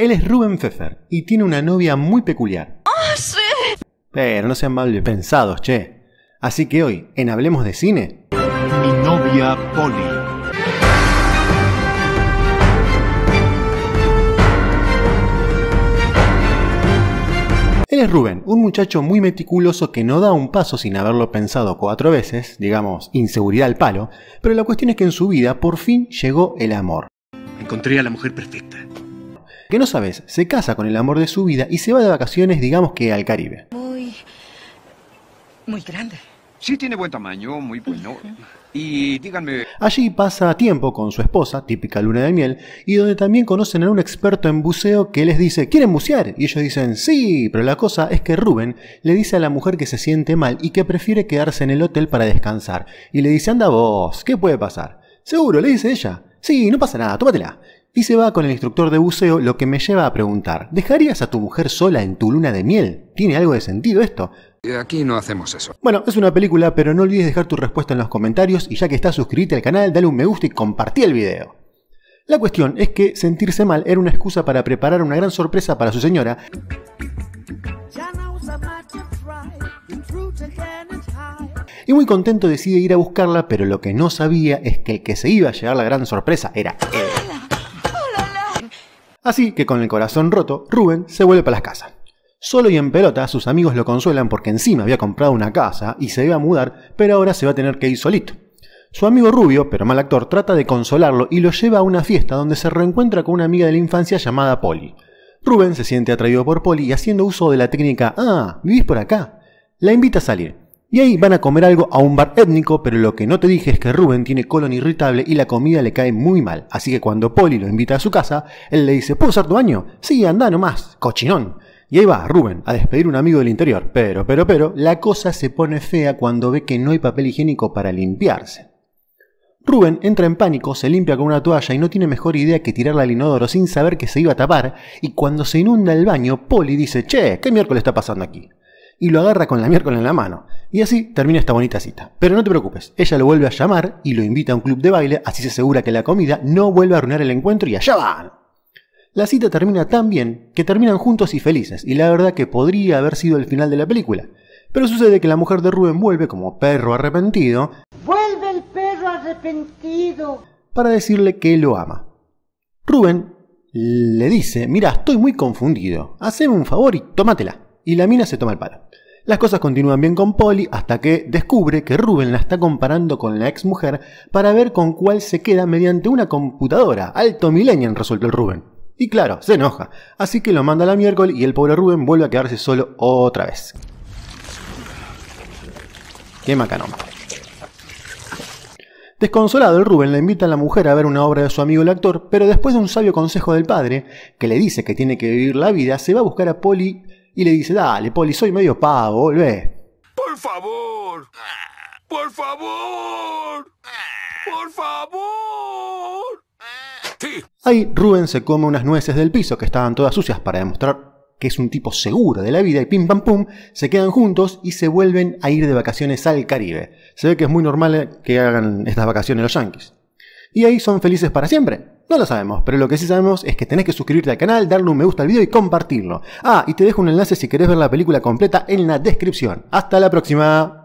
Él es Rubén Pfeffer y tiene una novia muy peculiar. ¡Ah, sí! Pero no sean mal pensados, che. Así que hoy, en Hablemos de Cine. Mi novia Polly. Él es Rubén, un muchacho muy meticuloso que no da un paso sin haberlo pensado cuatro veces, digamos, inseguridad al palo, pero la cuestión es que en su vida por fin llegó el amor. Encontré a la mujer perfecta que no sabes, se casa con el amor de su vida y se va de vacaciones, digamos que al Caribe. Muy. muy grande. Sí, tiene buen tamaño, muy bueno. Y díganme. Allí pasa tiempo con su esposa, típica luna de miel, y donde también conocen a un experto en buceo que les dice: ¿Quieren bucear? Y ellos dicen: Sí, pero la cosa es que Rubén le dice a la mujer que se siente mal y que prefiere quedarse en el hotel para descansar. Y le dice: Anda vos, ¿qué puede pasar? Seguro, le dice ella. Sí, no pasa nada, tómatela y se va con el instructor de buceo, lo que me lleva a preguntar, ¿dejarías a tu mujer sola en tu luna de miel? ¿Tiene algo de sentido esto? Eh, aquí no hacemos eso. Bueno, es una película, pero no olvides dejar tu respuesta en los comentarios y ya que estás suscrito al canal, dale un me gusta y compartí el video. La cuestión es que sentirse mal era una excusa para preparar una gran sorpresa para su señora. Y muy contento decide ir a buscarla, pero lo que no sabía es que el que se iba a llevar la gran sorpresa era él. Así que con el corazón roto, Rubén se vuelve para las casas. Solo y en pelota, sus amigos lo consuelan porque encima había comprado una casa y se iba a mudar, pero ahora se va a tener que ir solito. Su amigo rubio, pero mal actor, trata de consolarlo y lo lleva a una fiesta donde se reencuentra con una amiga de la infancia llamada Polly. Rubén se siente atraído por Polly y haciendo uso de la técnica Ah, ¿vivís por acá? La invita a salir, y ahí van a comer algo a un bar étnico, pero lo que no te dije es que Rubén tiene colon irritable y la comida le cae muy mal. Así que cuando Poli lo invita a su casa, él le dice, ¿puedo usar tu baño? Sí, anda nomás, cochinón. Y ahí va Rubén a despedir un amigo del interior. Pero, pero, pero, la cosa se pone fea cuando ve que no hay papel higiénico para limpiarse. Rubén entra en pánico, se limpia con una toalla y no tiene mejor idea que tirarla al inodoro sin saber que se iba a tapar. Y cuando se inunda el baño, Poli dice, che, ¿qué miércoles está pasando aquí? y lo agarra con la miércoles en la mano. Y así termina esta bonita cita. Pero no te preocupes, ella lo vuelve a llamar y lo invita a un club de baile, así se asegura que la comida no vuelve a arruinar el encuentro y allá van. La cita termina tan bien que terminan juntos y felices, y la verdad que podría haber sido el final de la película. Pero sucede que la mujer de Rubén vuelve como perro arrepentido. ¡Vuelve el perro arrepentido! Para decirle que lo ama. Rubén le dice, mira, estoy muy confundido, haceme un favor y tómatela y la mina se toma el palo. Las cosas continúan bien con Polly hasta que descubre que Rubén la está comparando con la ex mujer para ver con cuál se queda mediante una computadora. Alto millennial resulta el Rubén. Y claro, se enoja, así que lo manda a la miércoles y el pobre Rubén vuelve a quedarse solo otra vez. Qué macanoma. Desconsolado, el Rubén le invita a la mujer a ver una obra de su amigo el actor, pero después de un sabio consejo del padre, que le dice que tiene que vivir la vida, se va a buscar a Polly y le dice, dale, Poli, soy medio pavo, volvé. Por favor. Por favor. Por favor. Ahí Rubén se come unas nueces del piso que estaban todas sucias para demostrar que es un tipo seguro de la vida y pim pam pum, se quedan juntos y se vuelven a ir de vacaciones al Caribe. Se ve que es muy normal que hagan estas vacaciones los yankees. Y ahí son felices para siempre. No lo sabemos, pero lo que sí sabemos es que tenés que suscribirte al canal, darle un me gusta al video y compartirlo. Ah, y te dejo un enlace si querés ver la película completa en la descripción. Hasta la próxima.